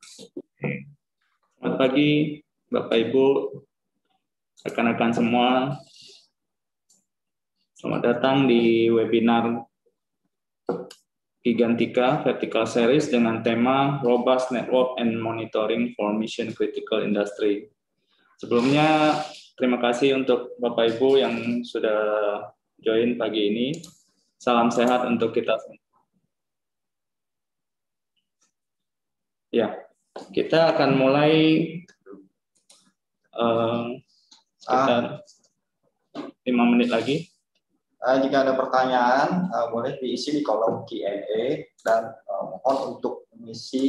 Selamat pagi, Bapak Ibu, rekan-rekan semua. Selamat datang di webinar Gigantika Vertical Series dengan tema Robust Network and Monitoring for Mission Critical Industry. Sebelumnya, terima kasih untuk Bapak Ibu yang sudah join pagi ini. Salam sehat untuk kita semua. Ya, kita akan mulai uh, sekitar lima ah. menit lagi. Uh, jika ada pertanyaan, uh, boleh diisi di kolom Q&A dan uh, mohon untuk mengisi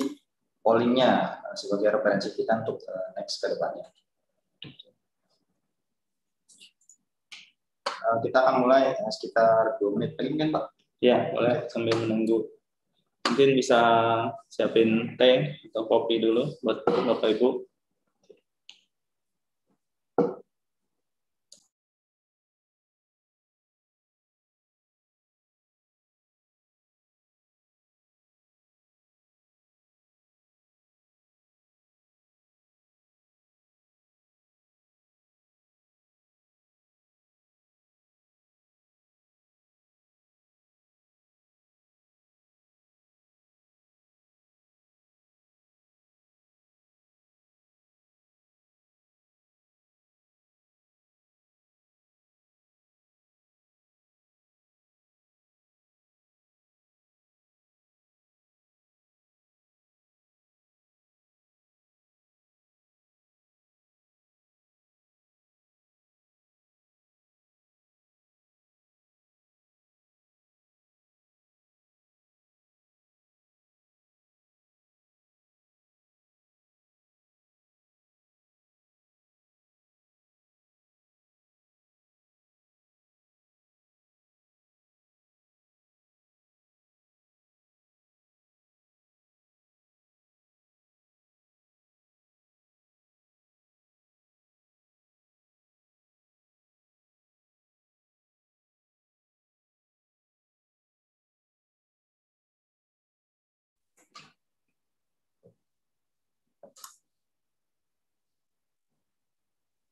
pollingnya uh, sebagai referensi kita untuk uh, next ke depannya. Uh, kita akan mulai uh, sekitar dua menit lagi kan Pak. Ya, boleh sambil menunggu mungkin bisa siapin teh atau kopi dulu buat Bapak Ibu.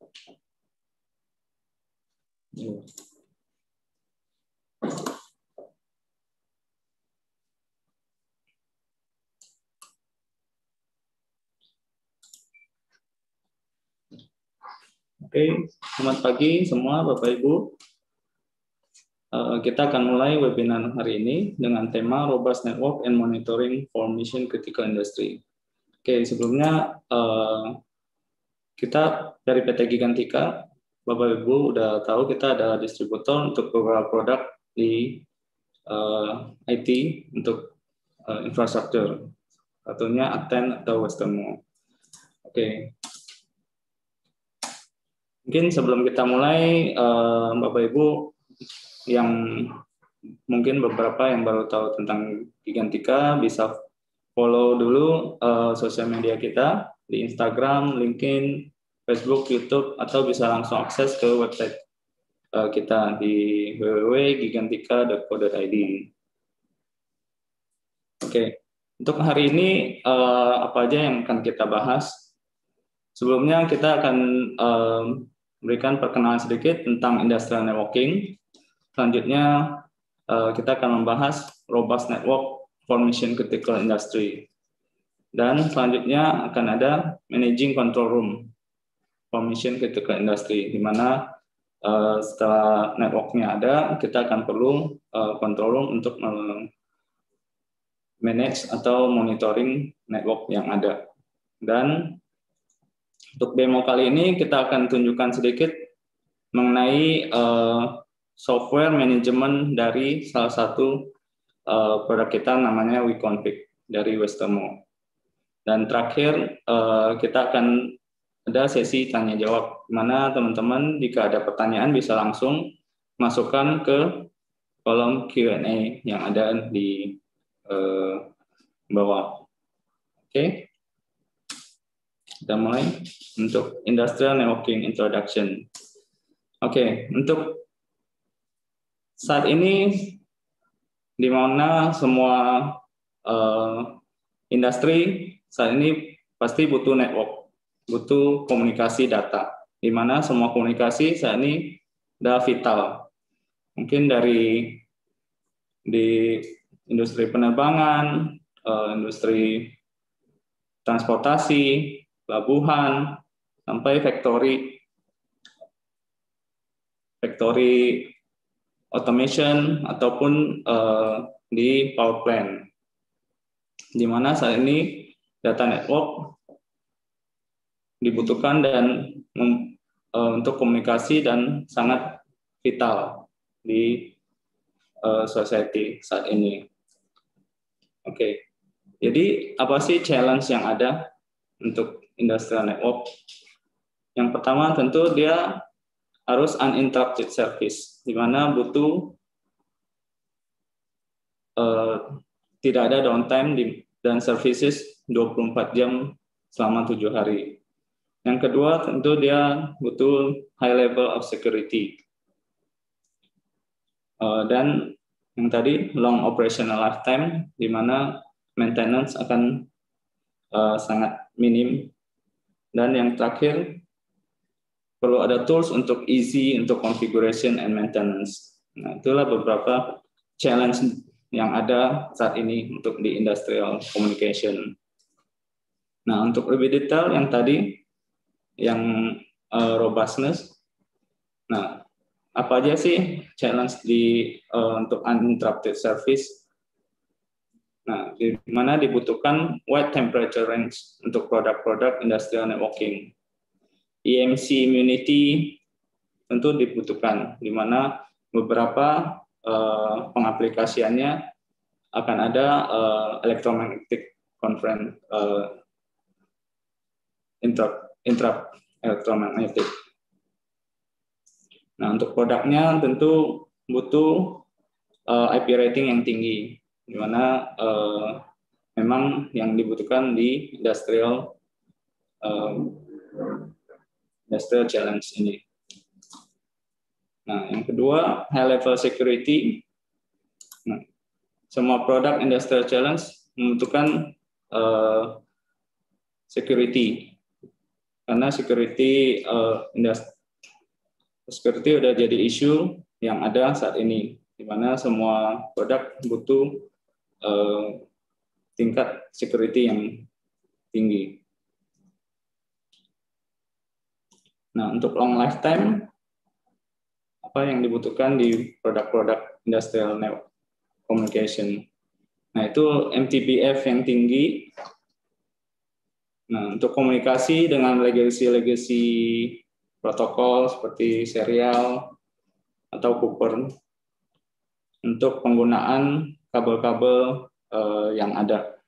Oke, selamat pagi semua Bapak Ibu. Eh, kita akan mulai webinar hari ini dengan tema Robust Network and Monitoring for Mission Critical Industry. Oke, sebelumnya eh, kita dari PT Gigantika, Bapak Ibu udah tahu kita adalah distributor untuk beberapa produk di uh, eh, IT untuk uh, infrastruktur. Satunya Aten atau Westermo. Oke. Okay. Mungkin sebelum kita mulai, uh, Bapak Ibu yang mungkin beberapa yang baru tahu tentang Gigantika bisa follow dulu uh, sosial media kita di Instagram, LinkedIn, Facebook, YouTube, atau bisa langsung akses ke website eh, kita di www.gigantika.co.id. Oke, untuk hari ini eh, apa aja yang akan kita bahas? Sebelumnya kita akan eh, memberikan perkenalan sedikit tentang industrial networking. Selanjutnya kita akan membahas robust network formation critical industry. Dan selanjutnya akan ada managing control room, permission critical industri di mana uh, setelah networknya ada, kita akan perlu uh, control room untuk manage atau monitoring network yang ada. Dan untuk demo kali ini kita akan tunjukkan sedikit mengenai eh, software manajemen dari salah satu produk kita namanya WeConfig dari Westermo. Dan terakhir eh, kita akan ada sesi tanya jawab di mana teman-teman jika ada pertanyaan bisa langsung masukkan ke kolom Q&A yang ada di eh, bawah. Oke. Kita mulai untuk industrial networking introduction. Oke, untuk saat ini di mana semua eh, industri saat ini pasti butuh network, butuh komunikasi data, di mana semua komunikasi saat ini sudah vital. Mungkin dari di industri penerbangan, eh, industri transportasi, pelabuhan, sampai factory, factory automation ataupun eh, di power plant, di mana saat ini data network dibutuhkan dan e, untuk komunikasi dan sangat vital di e, society saat ini. Oke, okay. jadi apa sih challenge yang ada untuk industrial network? Yang pertama tentu dia harus uninterrupted service, di mana butuh e, tidak ada downtime di, dan services 24 jam selama tujuh hari. Yang kedua tentu dia butuh high level of security. Uh, dan yang tadi long operational lifetime di mana maintenance akan uh, sangat minim. Dan yang terakhir perlu ada tools untuk easy untuk configuration and maintenance. Nah, itulah beberapa challenge yang ada saat ini untuk di industrial communication. Nah, untuk lebih detail yang tadi yang uh, robustness. Nah, apa aja sih challenge di uh, untuk uninterrupted service? Nah, di mana dibutuhkan wide temperature range untuk produk-produk industrial networking. EMC immunity tentu dibutuhkan, di mana beberapa uh, pengaplikasiannya akan ada uh, electromagnetic conference uh, intra, intra elektromagnetik. Eh, nah, untuk produknya tentu butuh uh, eh, IP rating yang tinggi, di mana uh, memang yang dibutuhkan di industrial um, industrial challenge ini. Nah, yang kedua high level security. Nah, semua produk industrial challenge membutuhkan uh, security karena security uh, eh, industri security udah jadi isu yang ada saat ini di mana semua produk butuh uh, tingkat security yang tinggi. Nah, untuk long lifetime apa yang dibutuhkan di produk-produk industrial network communication. Nah, itu MTBF yang tinggi Nah, untuk komunikasi dengan legacy-legacy protokol seperti serial atau Cooper untuk penggunaan kabel-kabel eh, yang ada.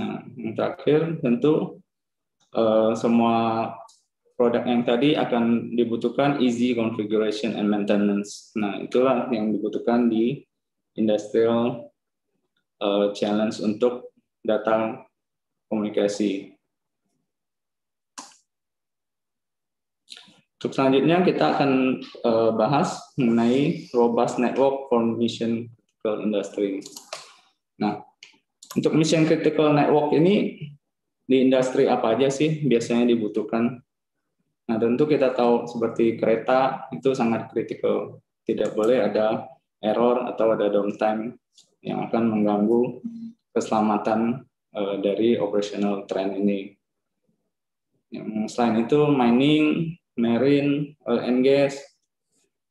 Nah, yang terakhir tentu eh, semua produk yang tadi akan dibutuhkan easy configuration and maintenance. Nah, itulah yang dibutuhkan di industrial uh, challenge untuk data komunikasi. Untuk selanjutnya kita akan eh, bahas mengenai robust network for mission critical industry. Nah, untuk mission critical network ini di industri apa aja sih biasanya dibutuhkan? Nah, tentu kita tahu seperti kereta itu sangat critical, Tidak boleh ada error atau ada downtime yang akan mengganggu keselamatan Eh, dari operational trend ini. Ya, selain itu mining, marine, oil and gas.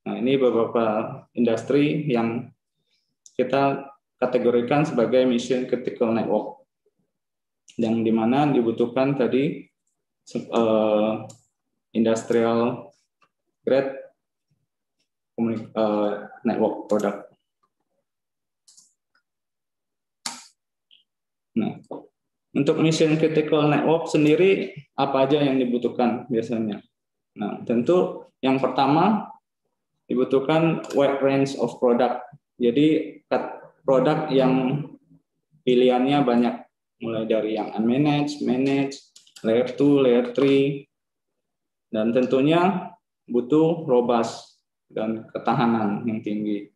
Nah, ini beberapa industri yang kita kategorikan sebagai mission critical network. Yang dimana dibutuhkan tadi eh, industrial grade eh, network product. Untuk mission critical network sendiri apa aja yang dibutuhkan biasanya? Nah, tentu yang pertama dibutuhkan wide range of product. Jadi produk yang pilihannya banyak mulai dari yang unmanaged, managed, layer 2, layer 3 dan tentunya butuh robust dan ketahanan yang tinggi.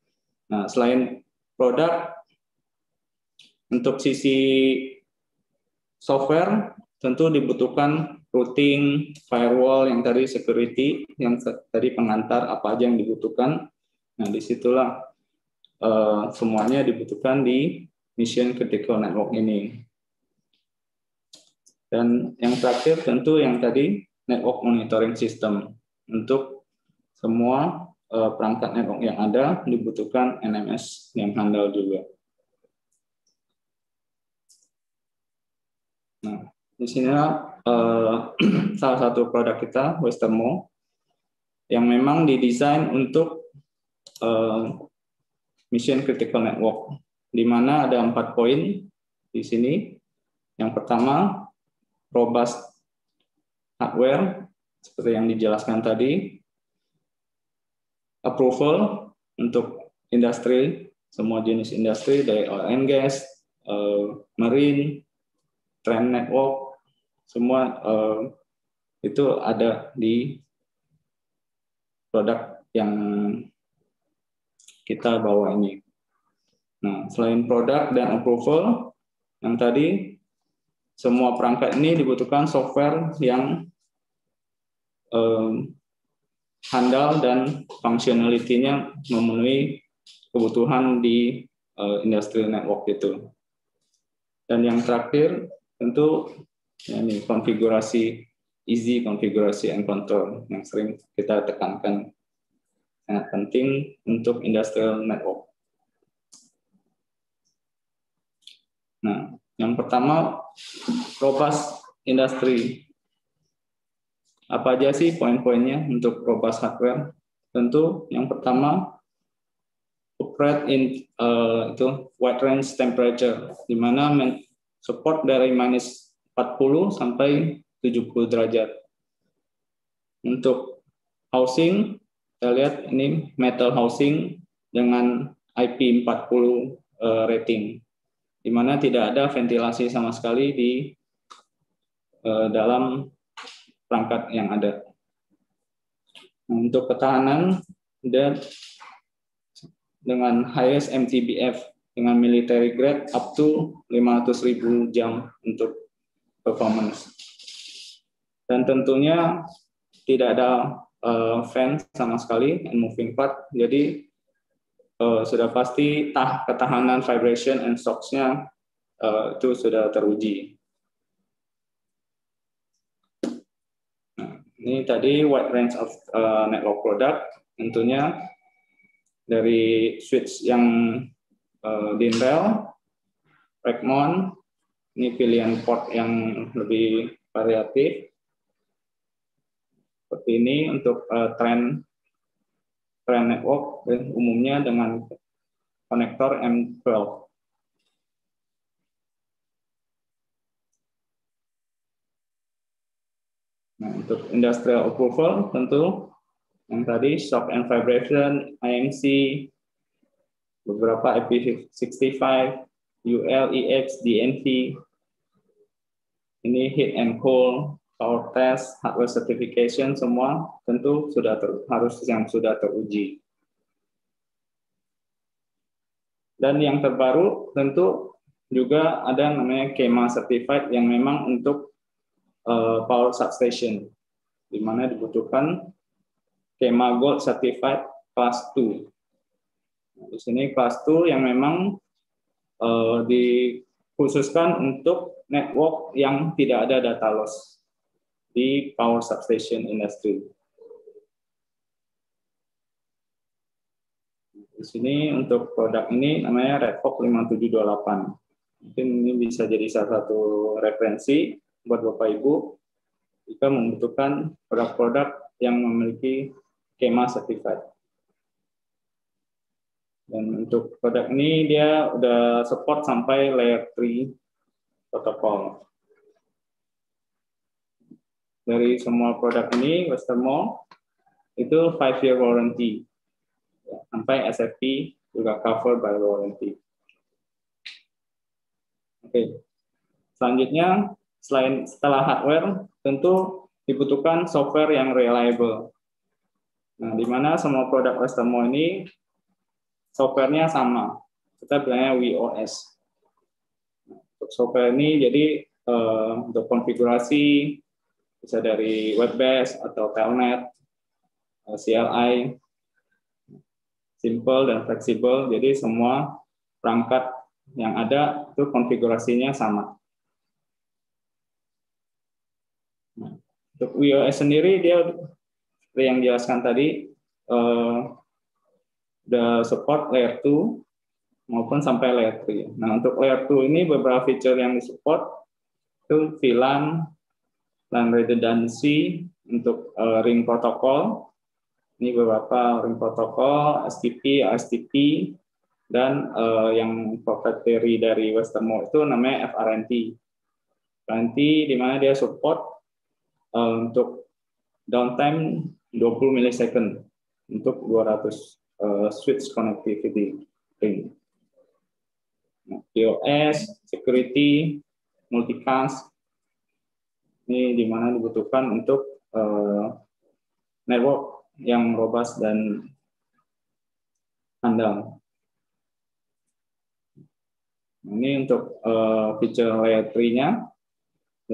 Nah, selain produk untuk sisi software tentu dibutuhkan routing, firewall yang tadi security, yang tadi pengantar apa aja yang dibutuhkan. Nah, disitulah uh, semuanya dibutuhkan di mission critical network ini. Dan yang terakhir tentu yang tadi network monitoring system untuk semua eh, perangkat network yang ada dibutuhkan NMS yang handal juga. Nah, di sini uh, salah satu produk kita Western Mall yang memang didesain untuk uh, mission critical network, di mana ada empat poin di sini. Yang pertama, robust hardware, seperti yang dijelaskan tadi, approval untuk industri, semua jenis industri dari oil and gas, eh, marine, trend network, semua uh, itu ada di produk yang kita bawa ini. Nah, selain produk dan approval yang tadi, semua perangkat ini dibutuhkan software yang um, handal dan fungsionalitinya memenuhi kebutuhan di uh, eh, industrial network itu. Dan yang terakhir, Tentu ya ini konfigurasi easy, konfigurasi and control yang sering kita tekankan sangat penting untuk industrial network. Nah, yang pertama, robust industry. Apa aja sih poin-poinnya untuk robust hardware? Tentu yang pertama, operate in uh, itu wide range temperature, di mana support dari minus 40 sampai 70 derajat. Untuk housing, kita lihat ini metal housing dengan IP40 eh, rating, di mana tidak ada ventilasi sama sekali di eh, dalam perangkat yang ada. Untuk ketahanan, dan dengan highest MTBF dengan military grade up to 500.000 jam untuk performance. Dan tentunya tidak ada uh, fan sama sekali and moving part. Jadi uh, sudah pasti tah ketahanan vibration and shocks-nya uh, eh, itu sudah teruji. Nah, ini tadi wide range of uh, network product tentunya dari switch yang Eh, Dintel, Regmon, ini pilihan port yang lebih variatif. Seperti ini untuk uh, eh, trend trend network dan eh, umumnya dengan konektor M12. Nah, untuk industrial approval tentu yang tadi shock and vibration, IMC, beberapa IP65, ULEX, DNT, ini hit and cold, power test, hardware certification, semua tentu sudah ter, harus yang sudah teruji. Dan yang terbaru tentu juga ada namanya KEMA Certified yang memang untuk uh, power substation, di mana dibutuhkan KEMA Gold Certified Class 2. Di sini kelas tool yang memang uh, dikhususkan untuk network yang tidak ada data loss di power substation industry. Di sini untuk produk ini namanya Redhawk 5728. Mungkin ini bisa jadi salah satu referensi buat Bapak Ibu jika membutuhkan produk-produk yang memiliki KEMA certified. Dan untuk produk ini dia udah support sampai layer 3 protokol. Dari semua produk ini, Western itu 5 year warranty. Ya, sampai SFP juga cover by warranty. Oke, okay. selanjutnya selain setelah hardware, tentu dibutuhkan software yang reliable. Nah, di mana semua produk Westermo ini softwarenya sama. Kita bilangnya WOS. Untuk software ini jadi eh, untuk konfigurasi bisa dari web-based atau telnet, eh, CLI, simple dan fleksibel. Jadi semua perangkat yang ada itu konfigurasinya sama. Nah, untuk WOS sendiri dia seperti yang dijelaskan tadi eh, the support layer 2 maupun sampai layer 3. Nah, untuk layer 2 ini beberapa fitur yang support itu VLAN, LAN redundancy untuk uh, ring protokol. Ini beberapa ring protokol, STP, RSTP, dan uh, yang proprietary dari Westermo itu namanya FRNT. FRNT di mana dia support uh, untuk downtime 20 milisecond untuk 200 uh, switch connectivity ring. Nah, POS, security, multicast, ini dimana dibutuhkan untuk uh, network yang robust dan handal. Nah, ini untuk uh, feature layer 3-nya,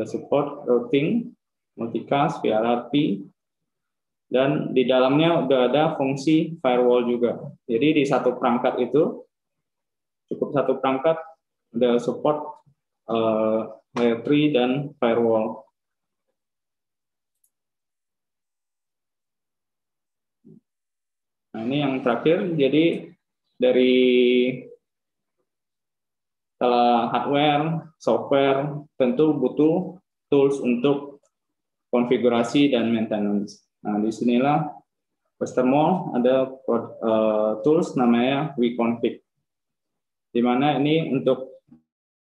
support routing, multicast, VRRP, dan di dalamnya udah ada fungsi firewall juga. Jadi di satu perangkat itu cukup satu perangkat ada support uh, layer 3 dan firewall. Nah, ini yang terakhir. Jadi dari setelah hardware, software, tentu butuh tools untuk konfigurasi dan maintenance. Nah, di sinilah Mall ada uh, tools namanya WeConfig, di mana ini untuk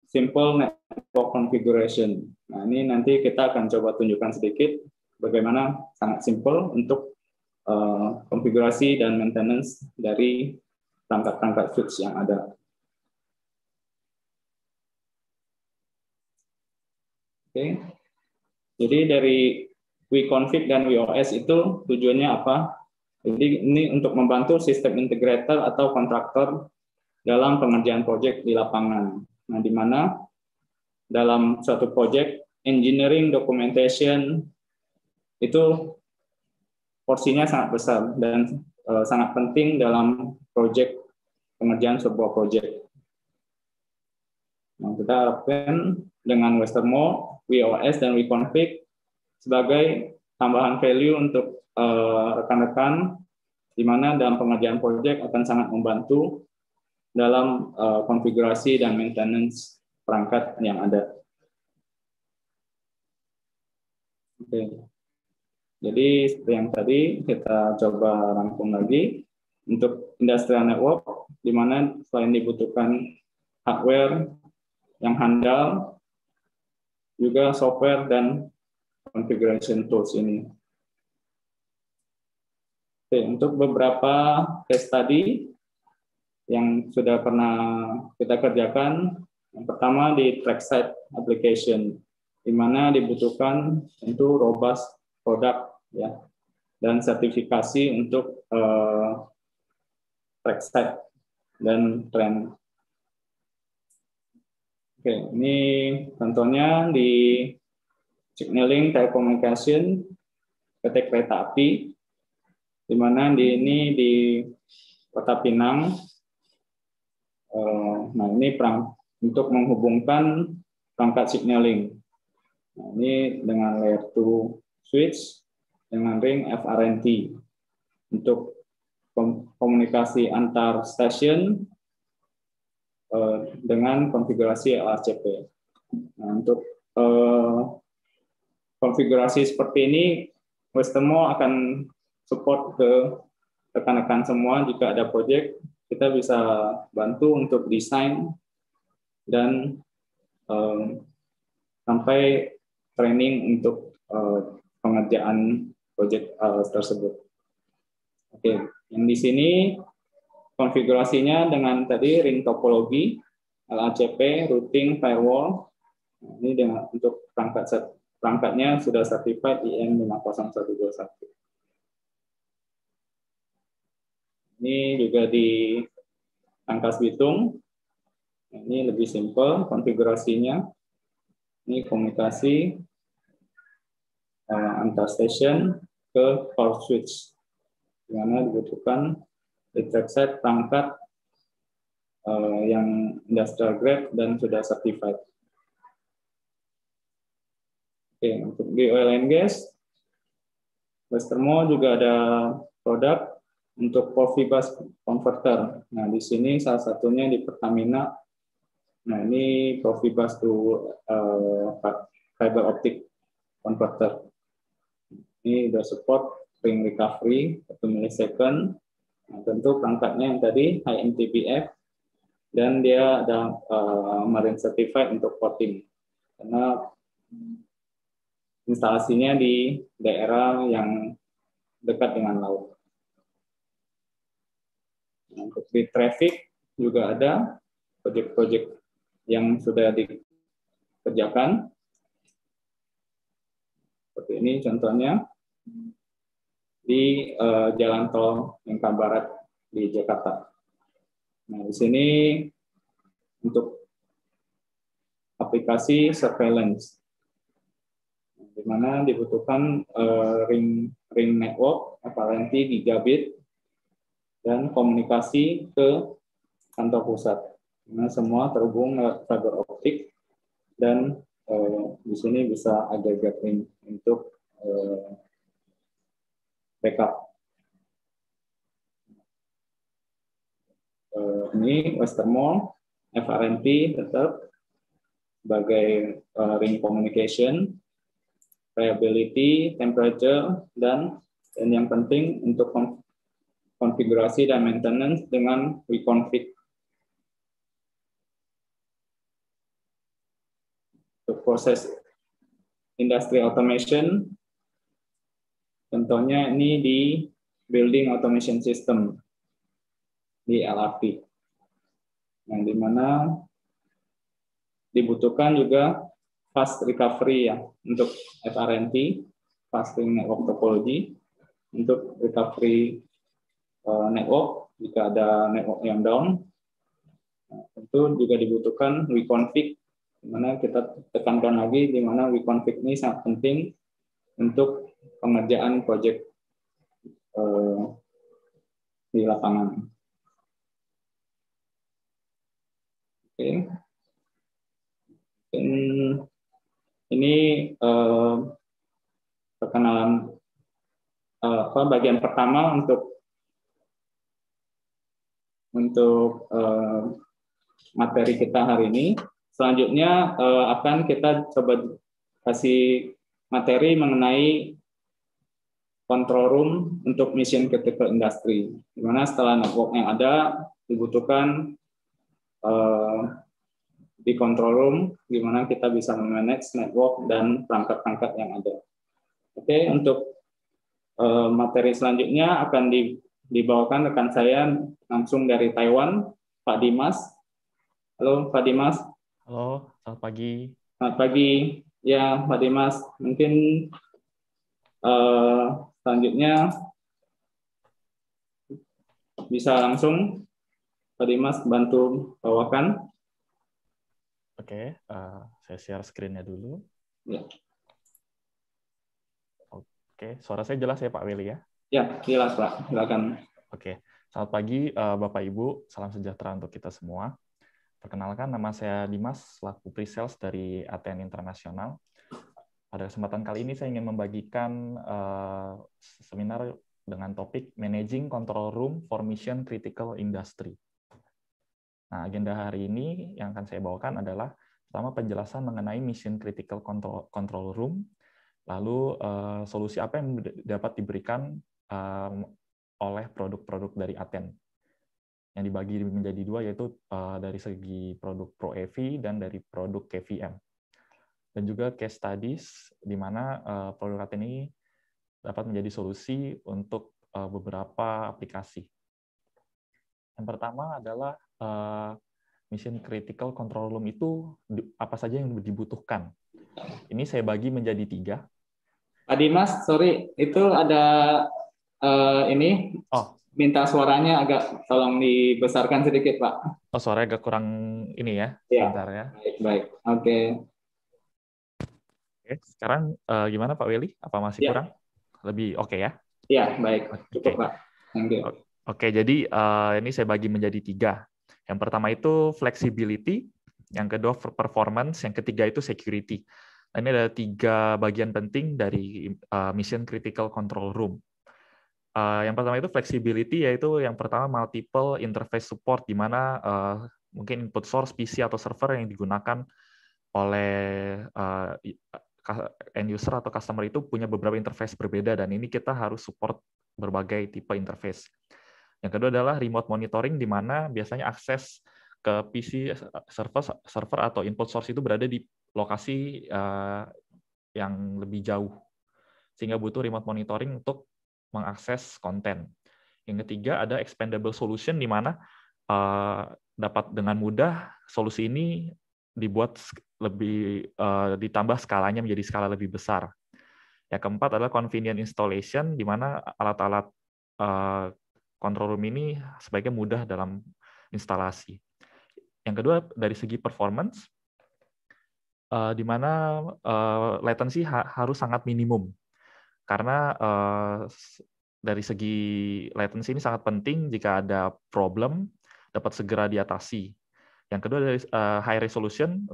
simple network configuration. Nah, ini nanti kita akan coba tunjukkan sedikit bagaimana sangat simple untuk uh, konfigurasi dan maintenance dari perangkat-perangkat switch yang ada. Oke, okay. jadi dari WeConfig dan WOS itu tujuannya apa? Jadi ini untuk membantu sistem integrator atau kontraktor dalam pengerjaan proyek di lapangan. Nah, di mana dalam suatu proyek engineering documentation itu porsinya sangat besar dan e, sangat penting dalam proyek pengerjaan sebuah proyek. Nah, kita harapkan dengan Western Mall, WOS, dan WeConfig sebagai tambahan value untuk eh, rekan-rekan di mana dalam pengerjaan proyek akan sangat membantu dalam uh, konfigurasi dan maintenance perangkat yang ada. Oke. Okay. Jadi seperti yang tadi kita coba rangkum lagi untuk industrial network di mana selain dibutuhkan hardware yang handal juga software dan configuration tools ini. Oke, untuk beberapa case tadi yang sudah pernah kita kerjakan, yang pertama di trackside application, di mana dibutuhkan tentu robust produk ya dan sertifikasi untuk uh, eh, trackside dan trend. Oke, ini contohnya di signaling telekomunikasi, PT Kereta Api, di mana di ini di Kota Pinang. Eh, nah ini perang untuk menghubungkan perangkat signaling. Nah, ini dengan layer 2 switch dengan ring FRNT untuk komunikasi antar stasiun eh, dengan konfigurasi LRCP. Nah, untuk eh, konfigurasi seperti ini Westermo akan support ke rekan-rekan semua jika ada project kita bisa bantu untuk desain dan um, sampai training untuk uh, pengerjaan project uh, tersebut. Oke, okay. yang di sini konfigurasinya dengan tadi ring topologi, LACP, routing, firewall. Nah, ini dengan untuk perangkat perangkatnya sudah certified IN 50121. Ini juga di Angkas Bitung. Ini lebih simple konfigurasinya. Ini komunikasi uh, antar station ke power switch. Di mana dibutuhkan detect set perangkat uh, eh, yang industrial grade dan sudah certified. Oke, untuk di oil and gas, Westermo juga ada produk untuk coffee bus converter. Nah, di sini salah satunya di Pertamina. Nah, ini coffee bus to uh, fiber optic converter. Ini sudah support ring recovery 1 millisecond. Nah, tentu perangkatnya yang tadi high MTBF dan dia ada uh, marine certified untuk coating. Karena instalasinya di daerah yang dekat dengan laut. Nah, untuk di traffic juga ada proyek-proyek yang sudah dikerjakan. Seperti ini contohnya di uh, jalan tol Lingkar Barat di Jakarta. Nah, di sini untuk aplikasi surveillance di mana dibutuhkan uh, ring ring network apalagi gigabit dan komunikasi ke kantor pusat. Nah, semua terhubung lewat fiber optik dan eh, di sini bisa ada gathering untuk eh, backup. Eh, ini Western Mall, FRMP tetap sebagai eh, ring communication reliability, temperature, dan dan yang penting untuk konfigurasi dan maintenance dengan reconfig. Untuk proses industri automation, contohnya ini di building automation system di LRT. Yang dimana dibutuhkan juga fast recovery ya untuk FRNT, fasting network topology, untuk recovery uh, network jika ada network yang down. Nah, tentu juga dibutuhkan reconfig, di mana kita tekankan lagi di mana reconfig ini sangat penting untuk pengerjaan project uh, di lapangan. Oke. Okay. Ini eh, perkenalan eh, bagian pertama untuk untuk eh, materi kita hari ini. Selanjutnya eh, akan kita coba kasih materi mengenai control room untuk mission critical industry. Di mana setelah network yang ada dibutuhkan eh, di control room, gimana kita bisa memanage network dan perangkat-perangkat yang ada. Oke, untuk uh, materi selanjutnya akan di, dibawakan rekan saya langsung dari Taiwan, Pak Dimas. Halo, Pak Dimas. Halo, selamat pagi. Selamat pagi. Ya, Pak Dimas, mungkin uh, selanjutnya bisa langsung Pak Dimas bantu bawakan. Oke, okay, uh, eh, saya share screen-nya dulu. Ya. Oke, okay, suara saya jelas ya Pak Willy ya? Ya, jelas Pak. Silakan. Oke, okay. selamat pagi uh, Bapak Ibu. Salam sejahtera untuk kita semua. Perkenalkan, nama saya Dimas, selaku pre-sales dari ATN Internasional. Pada kesempatan kali ini saya ingin membagikan uh, seminar dengan topik Managing Control Room for Mission Critical Industry Nah, agenda hari ini yang akan saya bawakan adalah pertama penjelasan mengenai mission critical control, control room, lalu uh, solusi apa yang dapat diberikan um, oleh produk-produk dari Aten yang dibagi menjadi dua yaitu uh, dari segi produk Pro EV dan dari produk KVM dan juga case studies di mana uh, produk Aten ini dapat menjadi solusi untuk uh, beberapa aplikasi yang pertama adalah uh, eh, mission critical control room itu apa saja yang dibutuhkan. Ini saya bagi menjadi tiga. Pak Dimas, sorry, itu ada uh, ini. Oh. Minta suaranya agak tolong dibesarkan sedikit, Pak. Oh, suaranya agak kurang ini ya. Iya. ya. Baik, baik. Oke. Okay. Oke, sekarang uh, gimana Pak Weli? Apa masih ya. kurang? Lebih oke okay, ya? Iya, baik. oke okay. Pak. oke Okay. Oke, jadi uh, ini saya bagi menjadi tiga. Yang pertama itu flexibility, yang kedua performance, yang ketiga itu security. Nah, ini ada tiga bagian penting dari uh, mission critical control room. Uh, yang pertama itu flexibility, yaitu yang pertama multiple interface support, di mana uh, mungkin input source PC atau server yang digunakan oleh uh, end user atau customer itu punya beberapa interface berbeda dan ini kita harus support berbagai tipe interface. Yang kedua adalah remote monitoring di mana biasanya akses ke PC eh, server server atau input source itu berada di lokasi eh, yang lebih jauh sehingga butuh remote monitoring untuk mengakses konten. Yang ketiga ada expandable solution di mana eh, dapat dengan mudah solusi ini dibuat lebih ditambah skalanya menjadi skala lebih besar. Yang keempat adalah convenient installation di mana alat-alat control room ini sebaiknya mudah dalam instalasi. Yang kedua dari segi performance, uh, di mana uh, latency ha harus sangat minimum karena uh, dari segi latency ini sangat penting jika ada problem dapat segera diatasi. Yang kedua dari uh, high resolution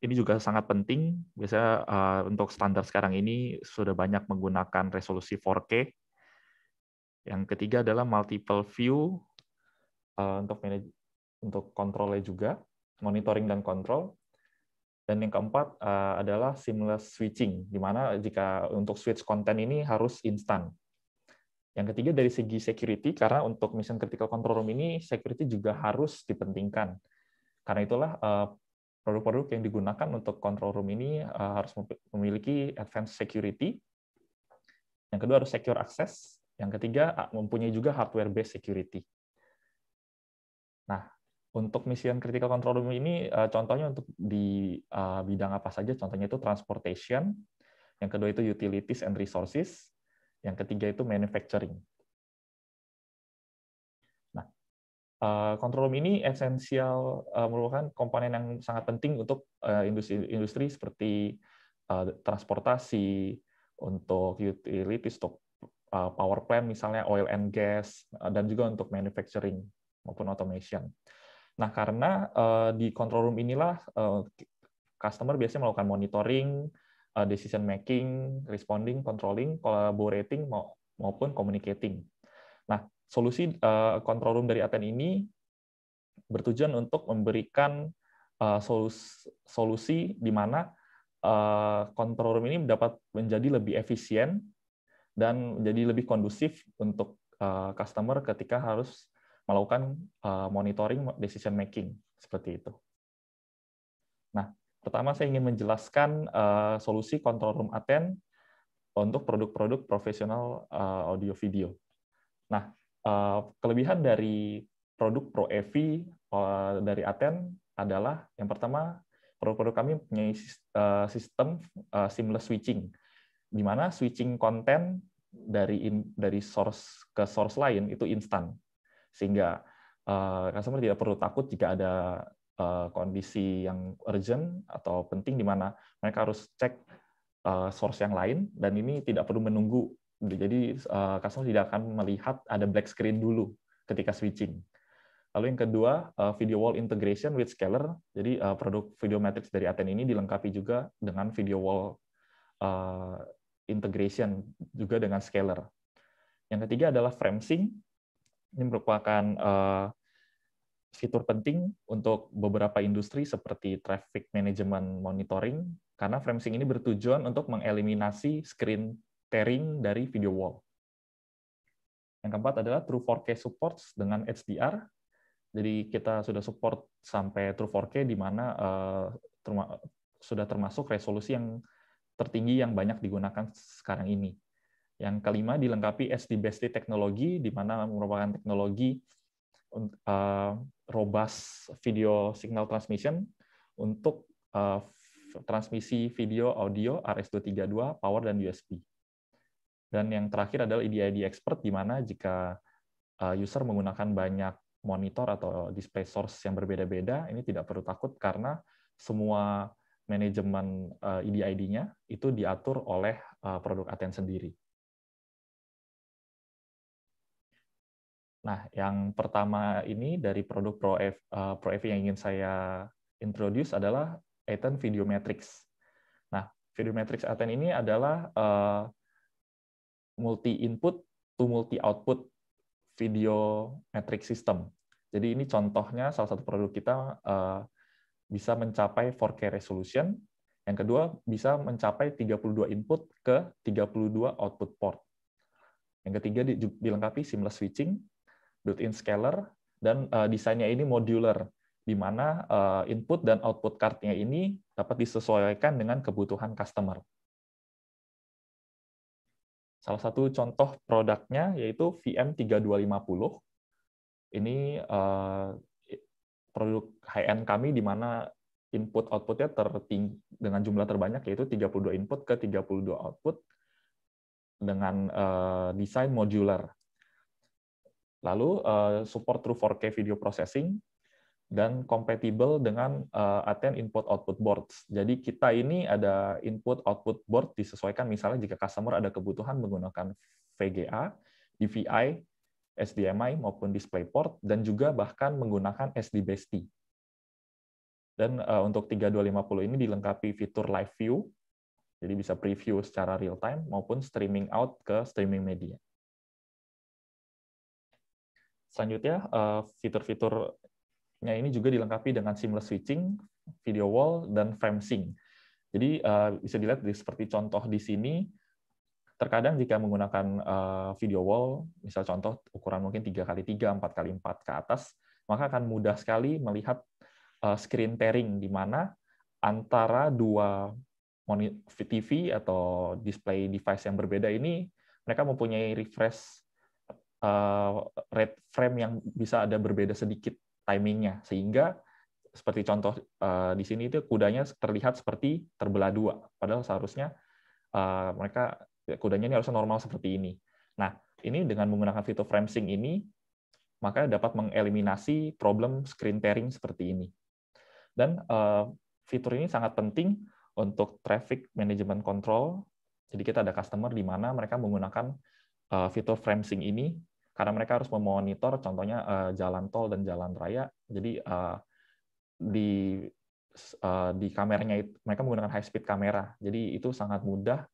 ini juga sangat penting. Biasanya uh, untuk standar sekarang ini sudah banyak menggunakan resolusi 4K yang ketiga adalah multiple view eh, untuk manage, untuk kontrolnya juga, monitoring dan kontrol. Dan yang keempat eh, adalah seamless switching, di mana jika untuk switch konten ini harus instan. Yang ketiga dari segi security, karena untuk mission critical control room ini security juga harus dipentingkan. Karena itulah eh, produk-produk yang digunakan untuk control room ini harus memiliki advanced security. Yang kedua harus secure access. Yang ketiga, mempunyai juga hardware-based security. Nah, untuk mission critical control room ini, eh, contohnya untuk di eh, bidang apa saja, contohnya itu transportation, yang kedua itu utilities and resources, yang ketiga itu manufacturing. Nah, eh, control room ini esensial merupakan komponen yang sangat penting untuk industri-industri seperti transportasi, untuk utilities, untuk Uh, power plant misalnya oil and gas uh, dan juga untuk manufacturing maupun automation. Nah, karena uh, di control room inilah customer biasanya melakukan monitoring, decision making, responding, controlling, collaborating maupun communicating. Nah, solusi control room dari Aten ini bertujuan untuk memberikan solusi di mana control room ini dapat menjadi lebih efisien dan jadi lebih kondusif untuk uh, customer ketika harus melakukan uh, monitoring decision making seperti itu. Nah, pertama saya ingin menjelaskan uh, solusi control room Aten untuk produk-produk profesional uh, audio video. Nah, uh, kelebihan dari produk Pro EV uh, dari Aten adalah yang pertama produk-produk kami punya sistem uh, seamless switching, di mana switching konten dari in, dari source ke source lain itu instan sehingga uh, customer tidak perlu takut jika ada uh, kondisi yang urgent atau penting di mana mereka harus cek uh, source yang lain dan ini tidak perlu menunggu jadi uh, customer tidak akan melihat ada black screen dulu ketika switching lalu yang kedua uh, video wall integration with scaler jadi uh, produk video matrix dari Aten ini dilengkapi juga dengan video wall integration juga dengan scaler. Yang ketiga adalah frame sync. Ini merupakan eh, fitur penting untuk beberapa industri seperti traffic management monitoring, karena frame sync ini bertujuan untuk mengeliminasi screen tearing dari video wall. Yang keempat adalah True 4K supports dengan HDR. Jadi kita sudah support sampai True 4K di mana eh, sudah termasuk resolusi yang tertinggi yang banyak digunakan sekarang ini. Yang kelima dilengkapi SD-BSD teknologi, di mana merupakan teknologi uh, robust video signal transmission untuk uh, transmisi video, audio, RS-232, power, dan USB. Dan yang terakhir adalah EDID Expert, di mana jika eh, user menggunakan banyak monitor atau display source yang berbeda-beda, ini tidak perlu takut karena semua manajemen uh, eh, EDID-nya itu diatur oleh uh, produk Aten sendiri. Nah, yang pertama ini dari produk ProF, uh, eh, ProF yang ingin saya introduce adalah Aten Videometrics. Nah, Videometrics Aten ini adalah uh, multi-input to multi-output video metric system. Jadi ini contohnya salah satu produk kita uh, bisa mencapai 4K resolution. Yang kedua, bisa mencapai 32 input ke 32 output port. Yang ketiga, dilengkapi seamless switching, built-in scaler, dan uh, desainnya ini modular, di mana uh, input dan output card ini dapat disesuaikan dengan kebutuhan customer. Salah satu contoh produknya yaitu VM3250. Ini uh, produk high end kami di mana input outputnya tertinggi dengan jumlah terbanyak yaitu 32 input ke 32 output dengan uh, desain modular. Lalu uh, support True 4K video processing dan compatible dengan uh, eh, Aten input output boards. Jadi kita ini ada input output board disesuaikan misalnya jika customer ada kebutuhan menggunakan VGA, DVI, SDMI maupun DisplayPort, dan juga bahkan menggunakan sd Besti. Dan uh, untuk 3250 ini dilengkapi fitur Live View, jadi bisa preview secara real-time maupun streaming out ke streaming media. Selanjutnya, eh, fitur-fiturnya ini juga dilengkapi dengan seamless switching, video wall, dan frame sync. Jadi eh, bisa dilihat seperti contoh di sini, Terkadang jika menggunakan eh, video wall, misal contoh ukuran mungkin tiga kali tiga, empat kali empat ke atas, maka akan mudah sekali melihat eh, screen tearing di mana antara dua TV atau display device yang berbeda ini mereka mempunyai refresh eh, rate frame yang bisa ada berbeda sedikit timingnya sehingga seperti contoh di sini itu kudanya terlihat seperti terbelah dua padahal seharusnya mereka Ya, Kodenya ini harusnya normal seperti ini. Nah, ini dengan menggunakan fitur framing ini, maka dapat mengeliminasi problem screen tearing seperti ini. Dan uh, fitur ini sangat penting untuk traffic management control. Jadi kita ada customer di mana mereka menggunakan uh, eh, fitur framing ini karena mereka harus memonitor contohnya uh, jalan tol dan jalan raya. Jadi uh, di uh, di kameranya mereka menggunakan high speed kamera. Jadi itu sangat mudah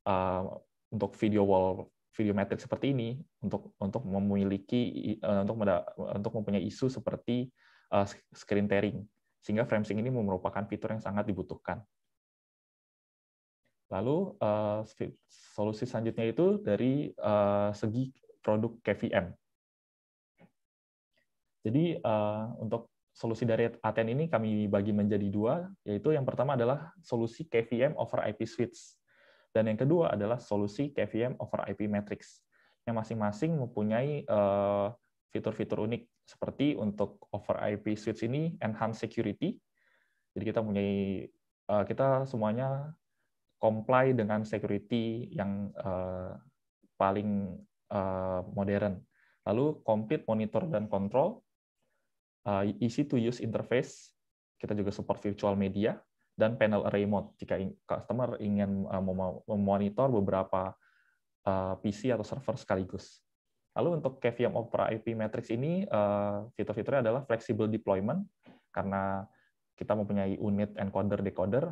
Eh, untuk video wall video metric seperti ini untuk untuk memiliki eh, untuk untuk mempunyai isu seperti eh, screen tearing sehingga framing ini merupakan fitur yang sangat dibutuhkan. Lalu uh, solusi selanjutnya itu dari uh, segi produk KVM. Jadi uh, untuk solusi dari Aten ini kami bagi menjadi dua, yaitu yang pertama adalah solusi KVM over IP switch. Dan yang kedua adalah solusi KVM over IP matrix, yang masing-masing mempunyai eh, fitur-fitur unik seperti untuk over IP switch ini enhanced security. Jadi kita punya eh, kita semuanya comply dengan security yang eh, paling modern. Lalu complete monitor dan control, easy to use interface. Kita juga support virtual media dan panel remote jika customer ingin uh, memonitor beberapa uh, PC atau server sekaligus. Lalu untuk KVM Opera IP Matrix ini uh, fitur-fiturnya adalah flexible deployment karena kita mempunyai unit encoder decoder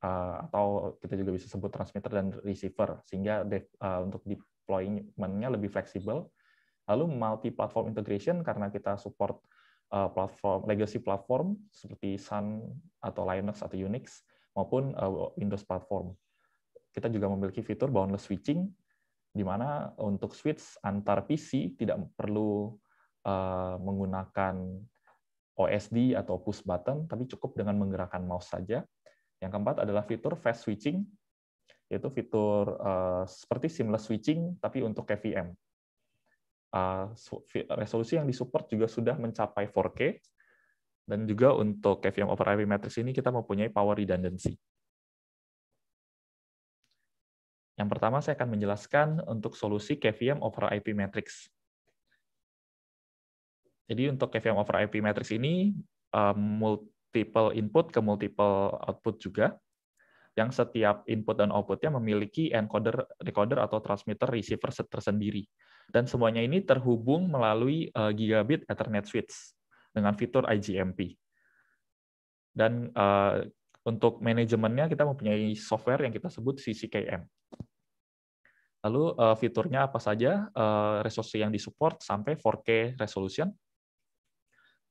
atau kita juga bisa sebut transmitter dan receiver sehingga untuk deployment-nya lebih fleksibel. Lalu multi platform integration karena kita support Eh, platform legacy platform seperti Sun atau Linux atau Unix maupun eh, Windows platform. Kita juga memiliki fitur boundless switching di mana untuk switch antar PC tidak perlu eh, menggunakan OSD atau push button, tapi cukup dengan menggerakkan mouse saja. Yang keempat adalah fitur fast switching, yaitu fitur seperti seamless switching, tapi untuk KVM. Uh, resolusi yang disupport juga sudah mencapai 4K dan juga untuk KVM over IP matrix ini kita mempunyai power redundancy. Yang pertama saya akan menjelaskan untuk solusi KVM over IP matrix. Jadi untuk KVM over IP matrix ini uh, multiple input ke multiple output juga yang setiap input dan outputnya memiliki encoder, decoder atau transmitter receiver tersendiri. Dan semuanya ini terhubung melalui eh, gigabit Ethernet switch dengan fitur IGMP. Dan uh, untuk manajemennya kita mempunyai software yang kita sebut CCKM. Lalu uh, fiturnya apa saja, uh, resolusi yang disupport sampai 4K resolution.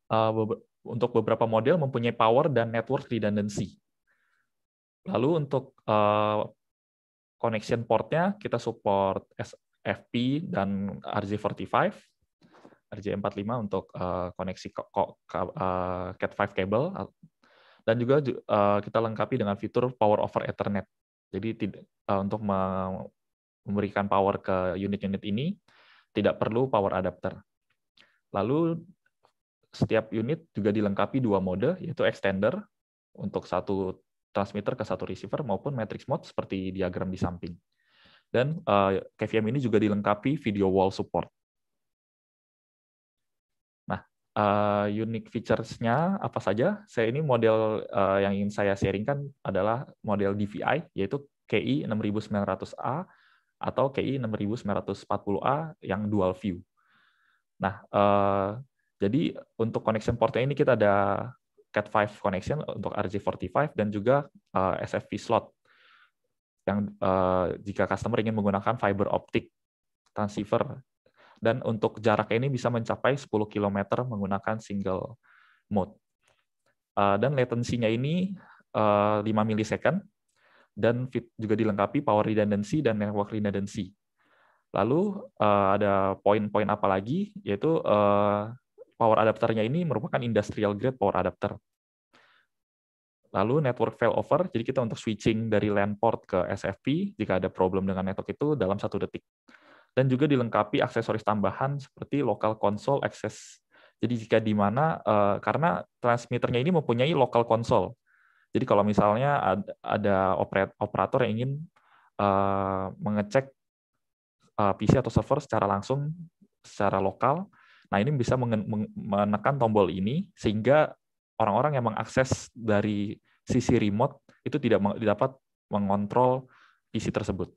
Uh, be untuk beberapa model mempunyai power dan network redundancy. Lalu untuk uh, connection portnya kita support SFP dan RJ45, RJ45 untuk uh, koneksi uh, Cat5 cable, dan juga uh, kita lengkapi dengan fitur Power over Ethernet. Jadi uh, untuk memberikan power ke unit-unit ini tidak perlu power adapter. Lalu setiap unit juga dilengkapi dua mode yaitu extender untuk satu transmitter ke satu receiver maupun matrix mode seperti diagram di samping. Dan uh, eh, KVM ini juga dilengkapi video wall support. Nah, eh, unique features-nya apa saja? Saya ini model eh, yang ingin saya sharingkan adalah model DVI, yaitu KI 6900A atau KI 6940A yang dual view. Nah, jadi untuk connection portnya ini kita ada Cat5 connection untuk RJ45 dan juga uh, eh, SFP slot yang uh, jika customer ingin menggunakan fiber optik transceiver dan untuk jarak ini bisa mencapai 10 km menggunakan single mode. Uh, dan latensinya ini 5 milisecond dan juga dilengkapi power redundancy dan network redundancy. Lalu ada poin-poin apa lagi yaitu power adapternya ini merupakan industrial grade power adapter. Lalu network failover, jadi kita untuk switching dari LAN port ke SFP jika ada problem dengan network itu dalam satu detik. Dan juga dilengkapi aksesoris tambahan seperti local console access. Jadi jika di mana, eh, karena transmitternya ini mempunyai local console. Jadi kalau misalnya ada operator yang ingin eh, mengecek eh, PC atau server secara langsung, secara lokal, Nah, ini bisa menekan tombol ini sehingga orang-orang yang mengakses dari sisi remote itu tidak dapat mengontrol PC tersebut.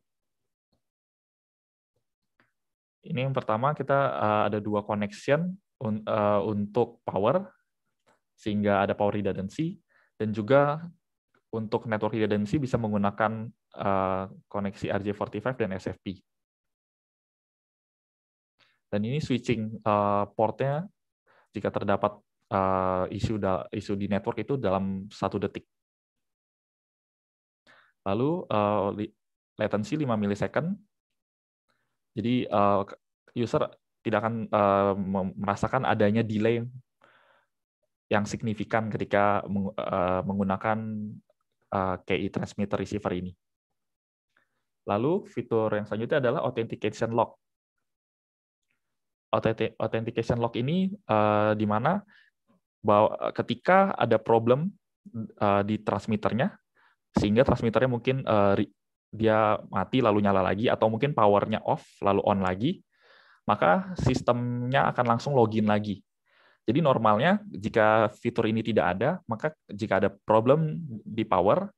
Ini yang pertama kita eh, ada dua connection eh, untuk power sehingga ada power redundancy dan juga untuk network redundancy bisa menggunakan eh, koneksi RJ45 dan SFP. Dan ini switching uh, portnya jika terdapat uh, isu da isu di network itu dalam satu detik. Lalu uh, latency 5 milisecond. Jadi uh, user tidak akan uh, merasakan adanya delay yang signifikan ketika meng uh, menggunakan uh, KI transmitter receiver ini. Lalu fitur yang selanjutnya adalah authentication lock authentication lock ini uh, di mana bahwa ketika ada problem uh, di transmitternya sehingga transmitternya mungkin uh, dia mati lalu nyala lagi atau mungkin powernya off lalu on lagi maka sistemnya akan langsung login lagi jadi normalnya jika fitur ini tidak ada maka jika ada problem di power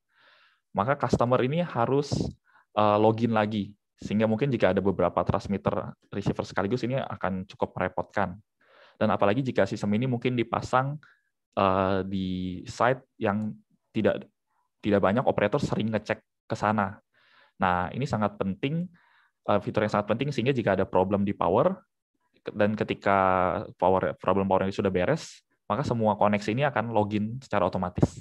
maka customer ini harus login lagi sehingga mungkin jika ada beberapa transmitter receiver sekaligus ini akan cukup merepotkan. Dan apalagi jika sistem ini mungkin dipasang uh, di site yang tidak tidak banyak operator sering ngecek ke sana. Nah, ini sangat penting uh, fitur yang sangat penting sehingga jika ada problem di power dan ketika power problem power ini sudah beres, maka semua koneksi ini akan login secara otomatis.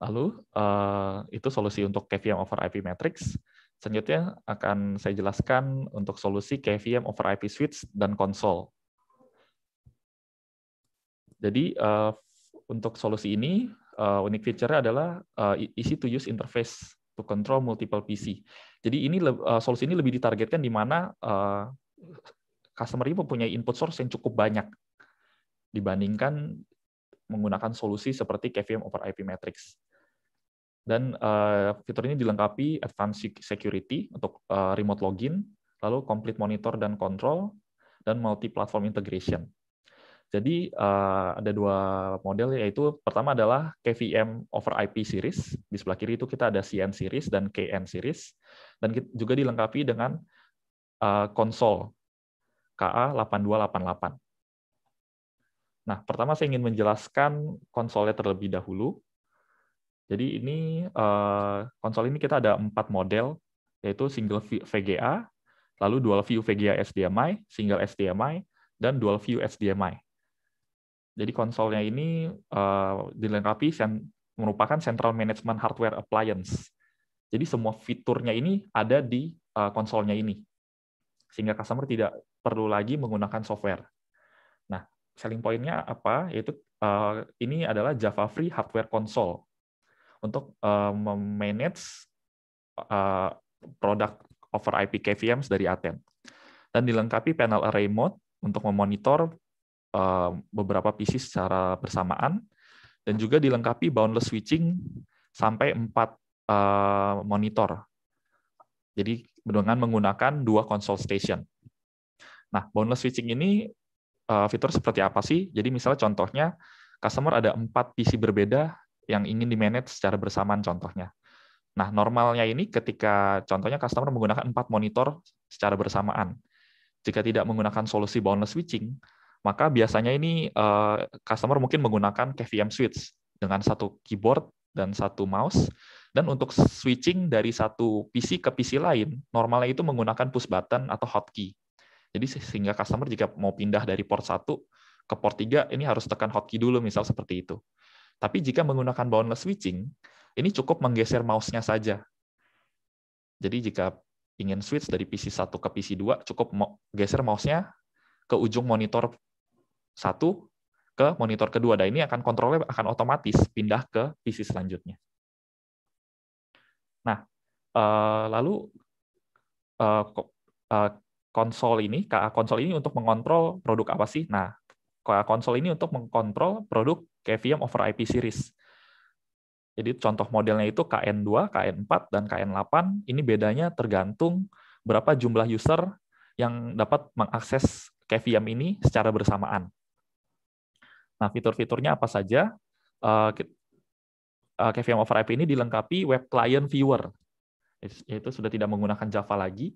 Lalu eh, itu solusi untuk KVM over IP matrix. Selanjutnya akan saya jelaskan untuk solusi KVM over IP switch dan konsol. Jadi eh, untuk solusi ini eh, unik unique feature adalah easy to use interface to control multiple PC. Jadi ini solusi ini lebih ditargetkan di mana customer ini mempunyai input source yang cukup banyak dibandingkan menggunakan solusi seperti KVM over IP matrix. Dan uh, eh, fitur ini dilengkapi advanced security untuk uh, remote login, lalu complete monitor dan control, dan multi-platform integration. Jadi uh, ada dua model yaitu pertama adalah KVM over IP series di sebelah kiri itu kita ada CN series dan KN series dan juga dilengkapi dengan uh, konsol KA8288. Nah, pertama saya ingin menjelaskan konsolnya terlebih dahulu. Jadi ini eh, konsol ini kita ada empat model, yaitu single VGA, lalu dual view VGA HDMI, single HDMI, dan dual view HDMI. Jadi konsolnya ini eh, dilengkapi sen merupakan central management hardware appliance. Jadi semua fiturnya ini ada di eh, konsolnya ini, sehingga customer tidak perlu lagi menggunakan software. Nah, selling point-nya apa? Yaitu uh, ini adalah Java Free Hardware Console untuk eh, memanage uh, produk over IP KVMs dari Aten. Dan dilengkapi panel array mode untuk memonitor eh, beberapa PC secara bersamaan dan juga dilengkapi boundless switching sampai 4 monitor. Jadi dengan menggunakan dua console station. Nah, boundless switching ini fitur seperti apa sih? Jadi misalnya contohnya customer ada empat PC berbeda yang ingin di manage secara bersamaan contohnya. Nah, normalnya ini ketika contohnya customer menggunakan empat monitor secara bersamaan. Jika tidak menggunakan solusi boundless switching, maka biasanya ini uh, customer mungkin menggunakan KVM switch dengan satu keyboard dan satu mouse. Dan untuk switching dari satu PC ke PC lain, normalnya itu menggunakan push button atau hotkey. Jadi sehingga customer jika mau pindah dari port 1 ke port 3, ini harus tekan hotkey dulu, misal seperti itu. Tapi jika menggunakan boundless switching, ini cukup menggeser mouse-nya saja. Jadi jika ingin switch dari PC 1 ke PC 2, cukup geser mouse-nya ke ujung monitor satu ke monitor kedua. Dan ini akan kontrolnya akan otomatis pindah ke PC selanjutnya. Nah, eh, lalu eh, eh, konsol ini, KA konsol ini untuk mengontrol produk apa sih? Nah, KA konsol ini untuk mengontrol produk KVM over IP series. Jadi contoh modelnya itu KN2, KN4, dan KN8. Ini bedanya tergantung berapa jumlah user yang dapat mengakses KVM ini secara bersamaan. Nah, fitur-fiturnya apa saja? Eh, KVM eh, over IP ini dilengkapi web client viewer, yaitu sudah tidak menggunakan Java lagi.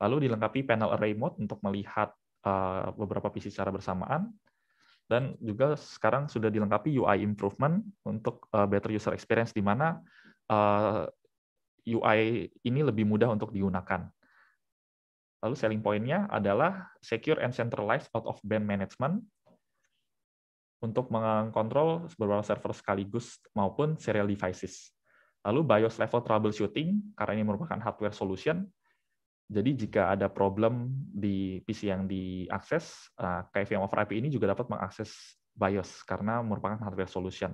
Lalu dilengkapi panel array mode untuk melihat eh, beberapa PC secara bersamaan dan juga sekarang sudah dilengkapi UI improvement untuk uh, better user experience di mana uh, eh, UI ini lebih mudah untuk digunakan. Lalu selling point-nya adalah secure and centralized out-of-band management untuk mengontrol beberapa server sekaligus maupun serial devices. Lalu BIOS level troubleshooting, karena ini merupakan hardware solution, jadi jika ada problem di PC yang diakses, KVM over IP ini juga dapat mengakses BIOS karena merupakan hardware solution.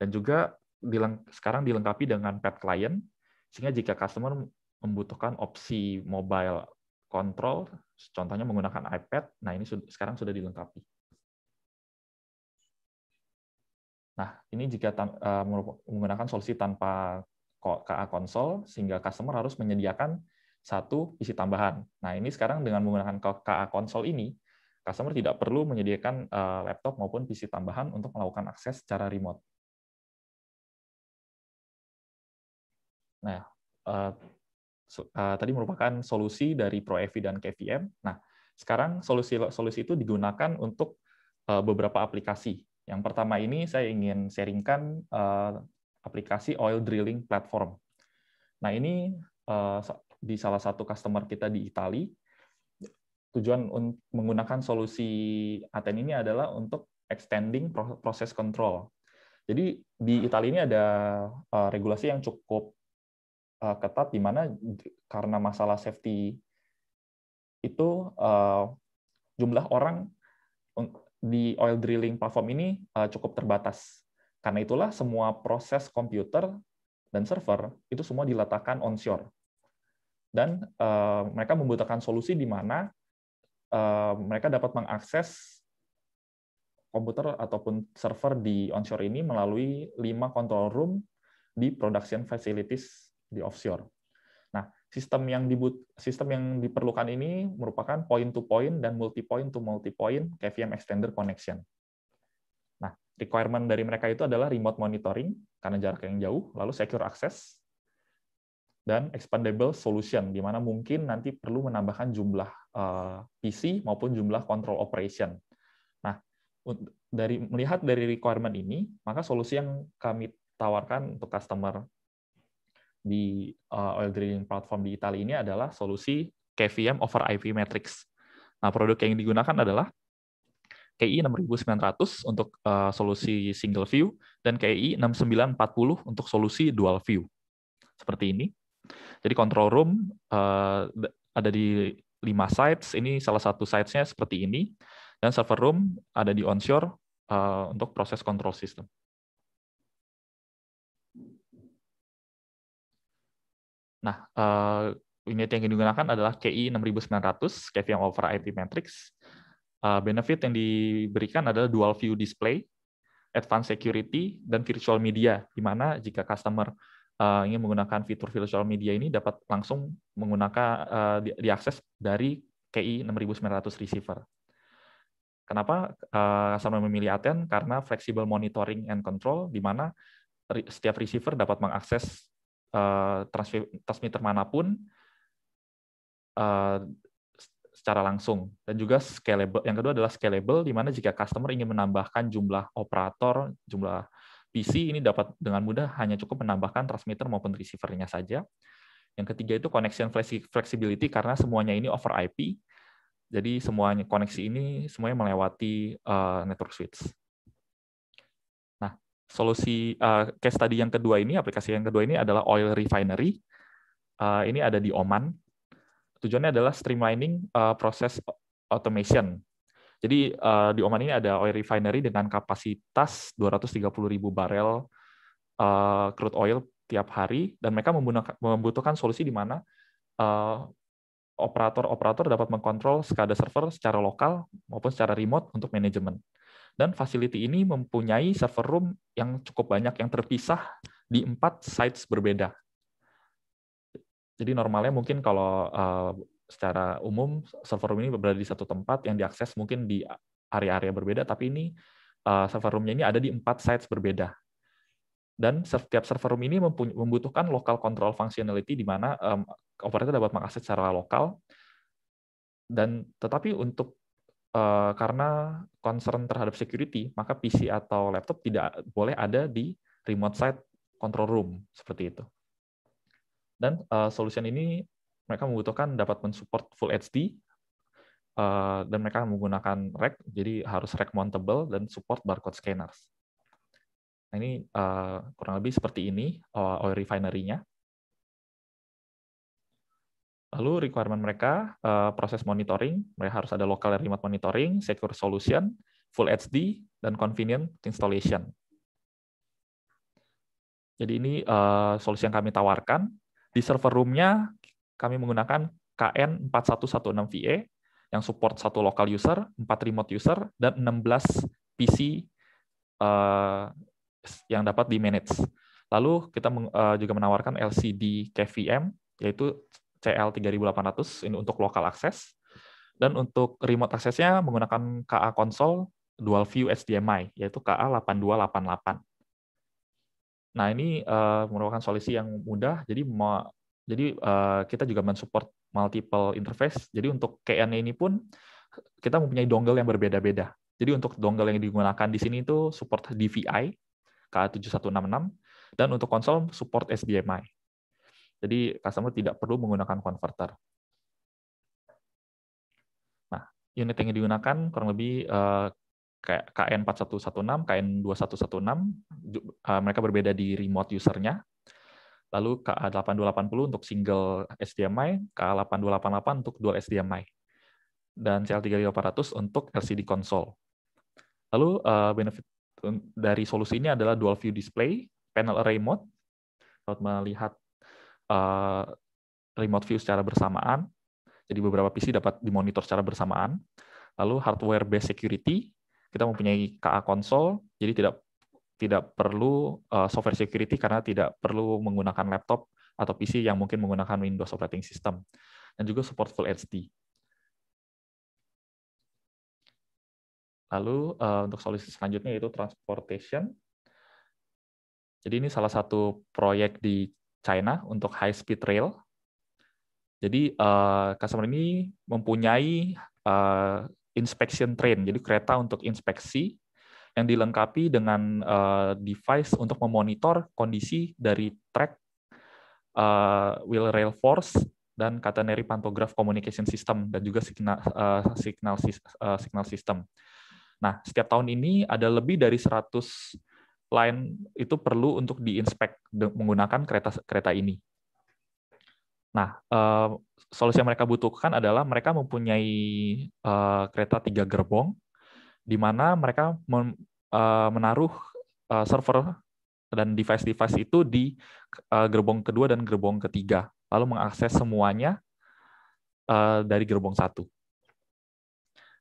Dan juga sekarang dilengkapi dengan pet client, sehingga jika customer membutuhkan opsi mobile control, contohnya menggunakan iPad, nah ini sekarang sudah dilengkapi. Nah, ini jika eh, menggunakan solusi tanpa KA konsol, sehingga customer harus menyediakan satu isi tambahan. Nah, ini sekarang dengan menggunakan KA konsol ini, customer tidak perlu menyediakan eh, laptop maupun PC tambahan untuk melakukan akses secara remote. Nah, eh, eh, tadi merupakan solusi dari ProEvi dan KVM. Nah, sekarang solusi-solusi itu digunakan untuk beberapa aplikasi. Yang pertama ini saya ingin sharingkan aplikasi oil drilling platform. Nah, ini di salah satu customer kita di Italia. Tujuan menggunakan solusi Aten ini adalah untuk extending proses kontrol. Jadi di Italia ini ada eh, regulasi yang cukup eh, ketat di mana karena masalah safety itu eh, jumlah orang di oil drilling platform ini cukup terbatas. Karena itulah semua proses komputer dan server itu semua diletakkan onshore dan uh, mereka membutuhkan solusi di mana uh, mereka dapat mengakses komputer ataupun server di onshore ini melalui lima control room di production facilities di offshore. Nah, sistem yang dibut sistem yang diperlukan ini merupakan point to point dan multi point to multi point KVM extender connection. Nah, requirement dari mereka itu adalah remote monitoring karena jarak yang jauh, lalu secure access dan expandable solution, di mana mungkin nanti perlu menambahkan jumlah eh, PC maupun jumlah control operation. Nah, dari melihat dari requirement ini, maka solusi yang kami tawarkan untuk customer di eh, oil drilling platform di Italia ini adalah solusi KVM over IP matrix. Nah, produk yang digunakan adalah KI 6900 untuk eh, solusi single view dan KI 6940 untuk solusi dual view. Seperti ini. Jadi control room uh, ada di lima sites. Ini salah satu sitesnya seperti ini. Dan server room ada di onshore uh, untuk proses control system. Nah, uh, unit yang digunakan adalah KI 6900, KVM over IP matrix. Uh, benefit yang diberikan adalah dual view display, advanced security, dan virtual media, di mana jika customer uh, ingin menggunakan fitur virtual media ini dapat langsung menggunakan uh, di, diakses dari KI 6900 receiver. Kenapa uh, eh, customer memilih Aten? Karena flexible monitoring and control, di mana re setiap receiver dapat mengakses uh, transmitter manapun uh, secara langsung. Dan juga scalable. Yang kedua adalah scalable, di mana jika customer ingin menambahkan jumlah operator, jumlah PC ini dapat dengan mudah hanya cukup menambahkan transmitter maupun receivernya saja. Yang ketiga itu connection flexibility karena semuanya ini over IP. Jadi semuanya koneksi ini semuanya melewati uh, network switch. Nah, solusi uh, case tadi yang kedua ini aplikasi yang kedua ini adalah oil refinery. Uh, ini ada di Oman. Tujuannya adalah streamlining uh, proses automation jadi uh, di Oman ini ada oil refinery dengan kapasitas 230 ribu barel uh, crude oil tiap hari, dan mereka membutuhkan solusi di mana operator eh, operator-operator dapat mengkontrol SCADA server secara lokal maupun secara remote untuk manajemen. Dan facility ini mempunyai server room yang cukup banyak yang terpisah di empat sites berbeda. Jadi normalnya mungkin kalau uh, secara umum server room ini berada di satu tempat yang diakses mungkin di area-area berbeda, tapi ini uh, server roomnya ini ada di empat sites berbeda. Dan setiap server room ini membutuhkan local control functionality di mana um, operator dapat mengakses secara lokal. Dan tetapi untuk uh, karena concern terhadap security, maka PC atau laptop tidak boleh ada di remote site control room seperti itu. Dan uh, solution ini mereka membutuhkan dapat mensupport full HD eh, dan mereka menggunakan rack, jadi harus rack mountable dan support barcode scanners. Nah, ini eh, kurang lebih seperti ini eh, oil refinery-nya. Lalu requirement mereka, proses monitoring, mereka harus ada local remote monitoring, secure solution, full HD, dan convenient installation. Jadi ini uh, solusi yang kami tawarkan. Di server room-nya kami menggunakan KN 4116VA yang support satu local user, 4 remote user, dan 16 PC uh, yang dapat di manage. Lalu kita eh, juga menawarkan LCD KVM, yaitu CL3800 ini untuk local access. Dan untuk remote access-nya menggunakan KA console dual view HDMI, yaitu KA8288. Nah, ini uh, merupakan solusi yang mudah, jadi jadi uh, kita juga mensupport multiple interface. Jadi untuk KN ini pun kita mempunyai dongle yang berbeda-beda. Jadi untuk dongle yang digunakan di sini itu support DVI k 7166 dan untuk konsol support SDMI. Jadi customer tidak perlu menggunakan converter. Nah, unit yang digunakan kurang lebih uh, KN4116, KN2116, mereka berbeda di remote usernya, lalu KA8280 untuk single HDMI, KA8288 untuk dual HDMI, dan cl 3500 untuk LCD console. Lalu eh, benefit dari solusi ini adalah dual view display, panel array mode, dapat melihat eh, remote view secara bersamaan, jadi beberapa PC dapat dimonitor secara bersamaan. Lalu hardware-based security, kita mempunyai KA console, jadi tidak tidak perlu uh, software security karena tidak perlu menggunakan laptop atau PC yang mungkin menggunakan Windows operating system dan juga support Full HD. Lalu uh, untuk solusi selanjutnya yaitu transportation. Jadi ini salah satu proyek di China untuk high speed rail. Jadi uh, customer ini mempunyai uh, inspection train, jadi kereta untuk inspeksi yang dilengkapi dengan uh, device untuk memonitor kondisi dari track uh, wheel rail force dan catenary pantograph communication system dan juga signal uh, signal uh, signal system. Nah, setiap tahun ini ada lebih dari 100 line itu perlu untuk diinspek menggunakan kereta kereta ini. Nah, uh, solusi yang mereka butuhkan adalah mereka mempunyai uh, kereta tiga gerbong di mana mereka mem, uh, menaruh uh, server dan device-device itu di uh, gerbong kedua dan gerbong ketiga, lalu mengakses semuanya uh, dari gerbong satu.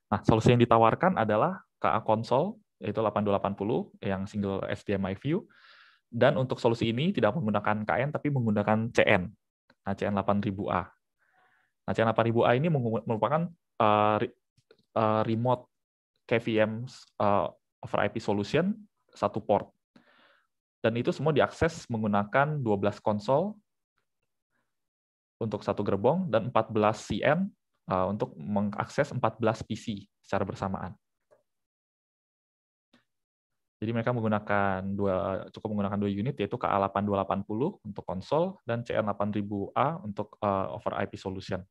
Nah, solusi yang ditawarkan adalah KA konsol, yaitu 8280 yang single HDMI view, dan untuk solusi ini tidak menggunakan KN tapi menggunakan CN, nah, CN 8000A. Nah, CN 8000A ini merupakan uh, remote KVM uh, over IP solution satu port. Dan itu semua diakses menggunakan 12 konsol untuk satu gerbong dan 14 CM uh, untuk mengakses 14 PC secara bersamaan. Jadi mereka menggunakan dua cukup menggunakan dua unit yaitu KA8280 untuk konsol dan CN8000A untuk uh, over IP solution.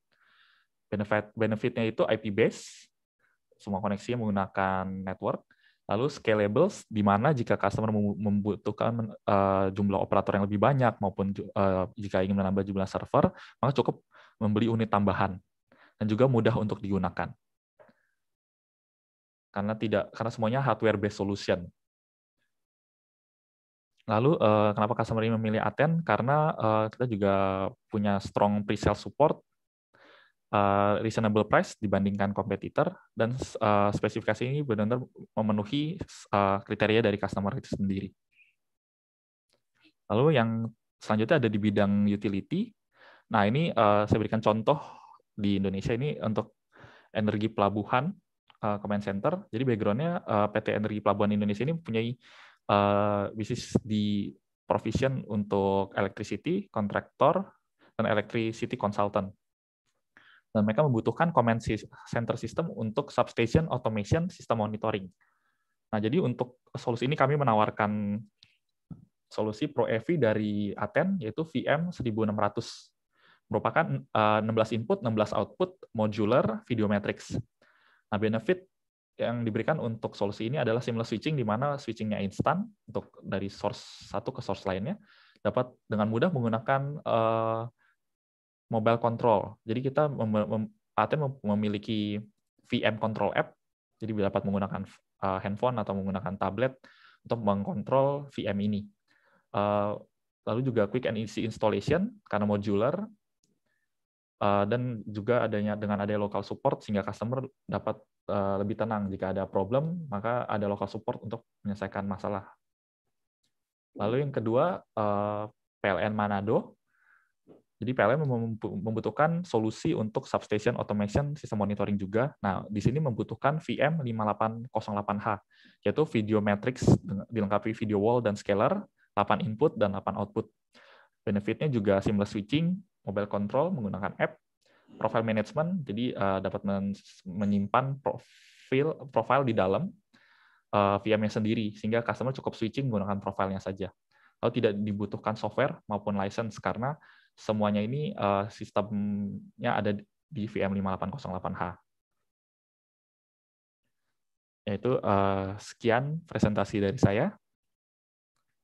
Benefit benefitnya itu IP base semua koneksinya menggunakan network. Lalu scalable, di mana jika customer membutuhkan eh, jumlah operator yang lebih banyak maupun eh, jika ingin menambah jumlah server, maka cukup membeli unit tambahan dan juga mudah untuk digunakan. Karena tidak, karena semuanya hardware based solution. Lalu eh, kenapa customer ini memilih Aten? Karena kita juga punya strong pre-sale support uh, reasonable price dibandingkan kompetitor dan uh, spesifikasi ini benar-benar memenuhi uh, kriteria dari customer itu sendiri. Lalu yang selanjutnya ada di bidang utility. Nah ini uh, saya berikan contoh di Indonesia ini untuk energi pelabuhan uh, command center. Jadi backgroundnya uh, PT Energi Pelabuhan Indonesia ini punya uh, bisnis di provision untuk electricity, contractor dan electricity consultant dan mereka membutuhkan command center system untuk substation automation system monitoring. Nah, jadi untuk solusi ini kami menawarkan solusi Pro EV dari Aten yaitu VM 1600 merupakan 16 eh, input, 16 output, modular, video matrix. Nah, benefit yang diberikan untuk solusi ini adalah seamless switching, di mana switchingnya instan untuk dari source satu ke source lainnya, dapat dengan mudah menggunakan uh, mobile control. Jadi kita mem mem mem memiliki VM control app, jadi dapat menggunakan uh, handphone atau menggunakan tablet untuk mengkontrol VM ini. Uh, lalu juga quick and easy installation karena modular uh, dan juga adanya dengan ada local support sehingga customer dapat uh, lebih tenang jika ada problem maka ada local support untuk menyelesaikan masalah. Lalu yang kedua uh, PLN Manado jadi PLN membutuhkan solusi untuk substation automation sistem monitoring juga. Nah, di sini membutuhkan VM 5808H, yaitu video matrix dilengkapi video wall dan scaler, 8 input dan 8 output. Benefitnya juga seamless switching, mobile control menggunakan app, profile management, jadi eh, dapat menyimpan profil profile di dalam uh, eh, VM-nya sendiri, sehingga customer cukup switching menggunakan profilnya saja. Lalu tidak dibutuhkan software maupun license, karena semuanya ini uh, sistemnya ada di VM5808H. Yaitu uh, sekian presentasi dari saya.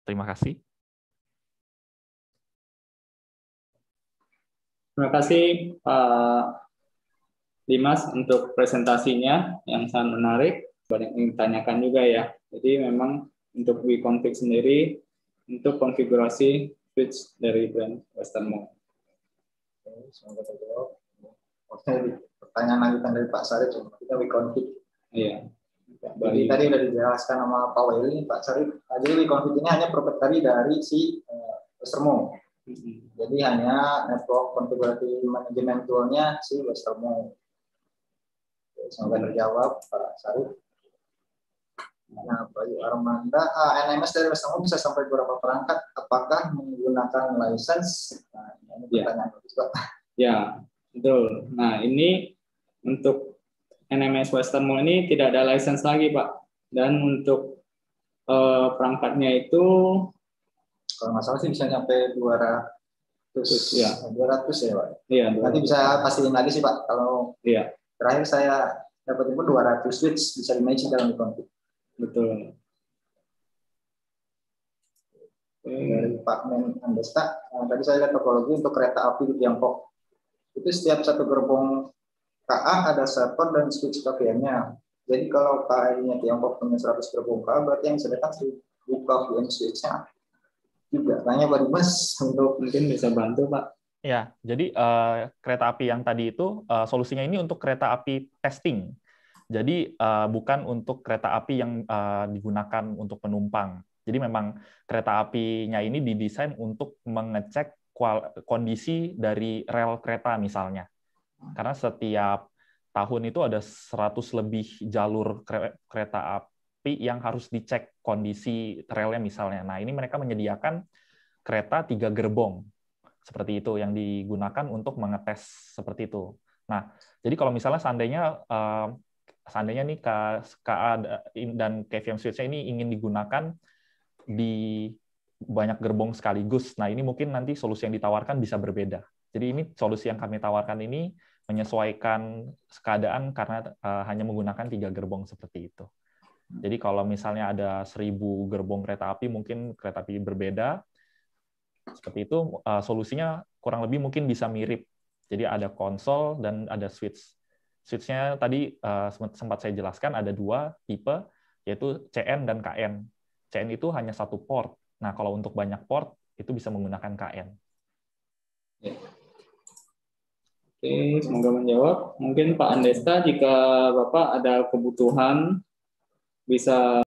Terima kasih. Terima kasih Pak Dimas untuk presentasinya yang sangat menarik. Banyak yang ditanyakan juga ya. Jadi memang untuk WeConfig sendiri, untuk konfigurasi Fitch dari brand Western Mall. Oke, semoga terjawab. Oke, Pertanyaan lanjutan dari Pak Sarif, cuma ya. kita we Iya. Jadi Bali. tadi sudah dijelaskan sama Pak Weli, Pak Sarif. Nah, jadi we ini hanya proprietary dari si uh, Western Mall. Mm-hmm. Jadi hanya network konfigurasi manajemen toolnya si Westermo. Semoga terjawab Pak Sarif. Nah, Bayu Armanda, uh, eh, NMS dari West bisa sampai berapa perangkat? Apakah menggunakan license? Nah, ini ya. pertanyaan yeah. Pak. Ya, betul. Nah, ini untuk NMS Western Mall ini tidak ada license lagi, Pak. Dan untuk uh, perangkatnya itu kalau nggak salah sih bisa sampai 200 ya. 200 ya, Pak. Iya, 200. Nanti bisa pastiin lagi sih, Pak. Kalau iya. terakhir saya dapat info 200 switch bisa di dalam konflik. Betul. Dari Pak Men Andesta, nah, tadi saya lihat topologi untuk kereta api di Tiongkok. Itu setiap satu gerbong KA ada server dan switch KVM-nya. Jadi kalau KA nya Tiongkok punya 100 gerbong KA, berarti yang sedekat buka VN switch-nya juga. Tanya Pak Dimas untuk mungkin bisa bantu Pak. Ya, jadi uh, kereta api yang tadi itu uh, solusinya ini untuk kereta api testing jadi uh, bukan untuk kereta api yang uh, digunakan untuk penumpang. Jadi memang kereta apinya ini didesain untuk mengecek kondisi dari rel kereta misalnya. Karena setiap tahun itu ada 100 lebih jalur kereta api yang harus dicek kondisi relnya misalnya. Nah, ini mereka menyediakan kereta tiga gerbong seperti itu yang digunakan untuk mengetes seperti itu. Nah, jadi kalau misalnya seandainya uh, seandainya nih KA dan KVM switch ini ingin digunakan di banyak gerbong sekaligus. Nah, ini mungkin nanti solusi yang ditawarkan bisa berbeda. Jadi ini solusi yang kami tawarkan ini menyesuaikan keadaan karena uh, hanya menggunakan tiga gerbong seperti itu. Jadi kalau misalnya ada seribu gerbong kereta api, mungkin kereta api berbeda. Seperti itu, uh, solusinya kurang lebih mungkin bisa mirip. Jadi ada konsol dan ada switch Switch-nya tadi uh, sempat saya jelaskan ada dua tipe, yaitu CN dan KN. CN itu hanya satu port. Nah, kalau untuk banyak port, itu bisa menggunakan KN. Oke, semoga menjawab. Mungkin Pak Andesta, jika Bapak ada kebutuhan, bisa